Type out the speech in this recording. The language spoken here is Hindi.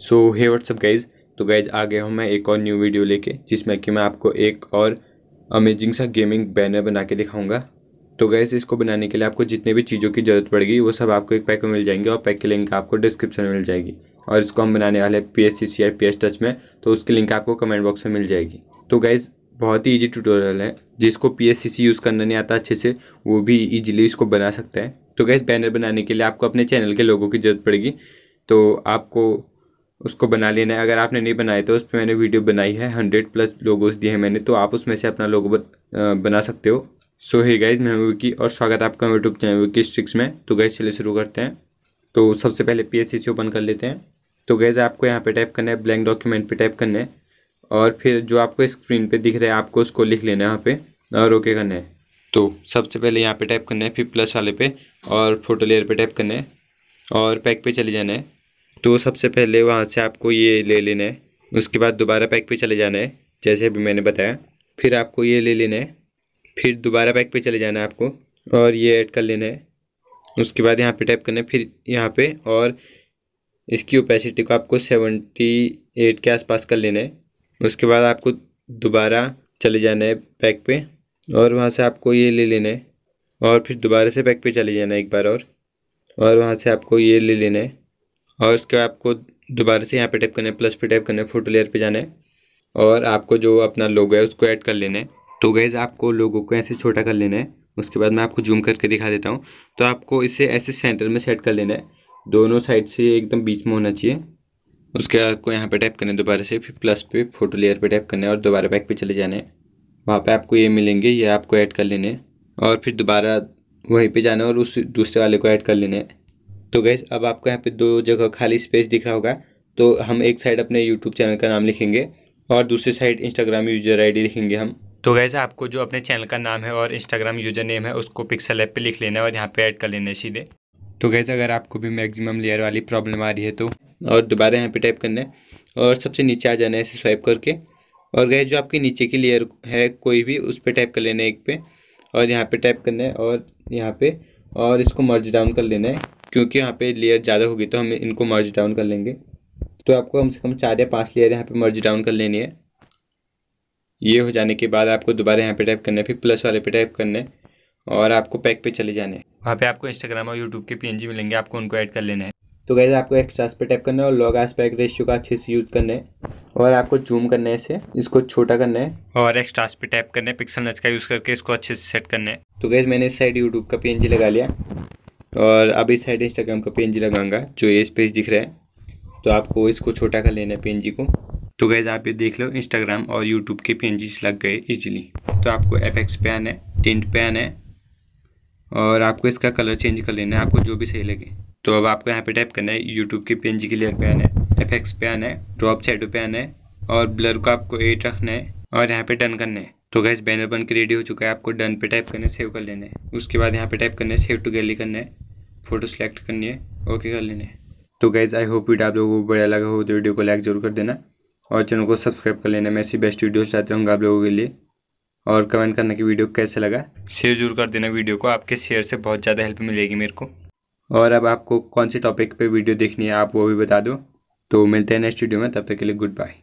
सो हे व्हाट्सअप गाइज तो गाइज आ गया हूँ मैं एक और न्यू वीडियो लेके जिसमें कि मैं आपको एक और अमेजिंग सा गेमिंग बैनर बना के दिखाऊंगा तो गैस इसको बनाने के लिए आपको जितने भी चीज़ों की ज़रूरत पड़ेगी वो सब आपको एक पैक में मिल जाएंगे और पैक की लिंक आपको डिस्क्रिप्शन में मिल जाएगी और इसको हम बनाने वाले P S C C I P S touch में तो उसकी लिंक आपको कमेंट बॉक्स में मिल जाएगी तो गैस बहुत ही ईजी ट्यूटोरियल है जिसको P S C C use करना नहीं आता अच्छे से वो भी ईजिली इसको बना सकते हैं तो गैस बैनर बनाने के लिए आपको अपने चैनल के लोगों की ज़रूरत पड़ेगी तो आपको उसको बना लेना है अगर आपने नहीं बनाया तो उस पर मैंने वीडियो बनाई है हंड्रेड प्लस लोगोस दिए हैं मैंने तो आप उसमें से अपना लोगो बना सकते हो सो है गाइज मैं विकी और स्वागत है आपका यूट्यूब चैनल विकी स्ट्रिक्स में तो गैस चले शुरू करते हैं तो सबसे पहले पी एस ओपन कर लेते हैं तो गैज आपको यहाँ पे टाइप करना है ब्लैंक डॉक्यूमेंट पे टाइप करना है और फिर जो आपको स्क्रीन पे दिख रहा है आपको उसको लिख लेना है यहाँ पे और ओके करना है तो सबसे पहले यहाँ पे टाइप करना है फिर प्लस वाले पे और फोटो लेयर पे टाइप करना है और पैक पे चले जाना है तो सबसे पहले वहाँ से आपको ये ले लेना है उसके बाद दोबारा पैक पे चले जाना है जैसे अभी मैंने बताया फिर आपको ये ले लेना है फिर दोबारा पैक पे चले जाना है आपको और ये ऐड कर लेना है उसके बाद यहाँ पे टाइप करना है फिर यहाँ पे और इसकी ओपेसिटी को आपको सेवेंटी एट के आसपास कर लेना है उसके बाद आपको दोबारा चले जाना है पैक पे और वहाँ से आपको ये ले लेना है और फिर दोबारा से पैक पे चले जाना है एक बार और और वहाँ से आपको ये ले लेना है और इसके बाद आपको दोबारा से यहाँ पे टाइप करना है प्लस पे टाइप करना है फोटो लेयर पे जाना है और आपको जो अपना लोगो है उसको ऐड कर लेना है तो गैज़ आपको लोगो को ऐसे छोटा कर लेना है उसके बाद मैं आपको जूम करके दिखा देता हूँ तो आपको इसे ऐसे सेंटर में सेट कर लेना है दोनों साइड से एकदम बीच में होना चाहिए उसके बाद आपको यहाँ पर टाइप करना है दोबारा से फिर प्लस पे फोटो लेयर पर टाइप करना है और दोबारा बैक पर चले जाना है वहाँ पर आपको ये मिलेंगे ये आपको ऐड कर लेने और फिर दोबारा वहीं पर जाना है और उस दूसरे वाले को ऐड कर लेना है तो गैस अब आपको यहाँ पे दो जगह खाली स्पेस दिख रहा होगा तो हम एक साइड अपने यूट्यूब चैनल का नाम लिखेंगे और दूसरी साइड इंस्टाग्राम यूजर आईडी लिखेंगे हम तो गैस आपको जो अपने चैनल का नाम है और इंस्टाग्राम यूजर नेम है उसको पिक्सल ऐप पे लिख लेना है और यहाँ पे ऐड कर लेना है सीधे तो गैस अगर आपको भी मैक्सिमम लेयर वाली प्रॉब्लम आ रही है तो और दोबारा यहाँ पे टाइप करना है और सबसे नीचे आ जाना है इसे स्वाइप करके और गैस जो आपके नीचे की लेयर है कोई भी उस पर टाइप कर लेना है एक पे और यहाँ पे टाइप करना है और यहाँ पे और इसको मर्ज डाउन कर लेना है क्योंकि यहाँ पे लेयर ज़्यादा होगी तो हम इनको मर्ज डाउन कर लेंगे तो आपको कम से कम चार या पाँच लेयर यहाँ पे मर्ज डाउन कर लेनी है ये हो जाने के बाद आपको दोबारा यहाँ पे टाइप करना है फिर प्लस वाले पे टाइप करना है और आपको पैक पे चले जाने वहाँ पे आपको इंस्टाग्राम और यूट्यूब के पी मिलेंगे आपको उनको ऐड कर लेना है तो गैस आपको एक्स्ट्रास पे टाइप करना है और लॉग पैक रेशियो का अच्छे से यूज़ करना है और आपको जूम करना है इसे इसको छोटा करना है और एक्स्ट्रास पे टाइप करना है पिक्सल नच का यूज़ करके इसको अच्छे से सेट करना है तो गैस मैंने इस साइड यूट्यूब का पी लगा लिया और अब इस साइड इंस्टाग्राम का पेन लगाऊंगा जो ये स्पेस दिख रहा है तो आपको इसको छोटा कर लेना है पेन को तो गैज़ आप ये देख लो इंस्टाग्राम और यूट्यूब के पेन लग गए इजीली तो आपको एफ एक्स पे आना है टेंट पे आना है और आपको इसका कलर चेंज कर लेना है आपको जो भी सही लगे तो अब आपको यहाँ पे टाइप करना है यूट्यूब के पेन के लेयर पे आना है एफ एक्स पे आना है ड्रॉप साइड पे आना है और ब्लर को आपको एट रखना है और यहाँ पे डन करना है तो गैस बैनर बन के रेडी हो चुका है आपको डन पे टाइप करना है सेव कर लेना है उसके बाद यहाँ पे टाइप करना है सेव टू गैली करना है फ़ोटो सेलेक्ट करनी है ओके कर लेने तो गाइज़ आई होप वीडियो आप लोगों को बढ़िया लगा हो तो वीडियो को लाइक जरूर कर देना और चैनल को सब्सक्राइब कर लेना मैं ऐसी बेस्ट वीडियोस चाहता हूँ आप लोगों के लिए और कमेंट करना कि वीडियो कैसे लगा शेयर जरूर कर देना वीडियो को आपके शेयर से बहुत ज़्यादा हेल्प मिलेगी मेरे को और अब आपको कौन से टॉपिक पर वीडियो देखनी है आप वो भी बता दो तो मिलते हैं नेक्स्ट वीडियो में तब तक के लिए गुड बाय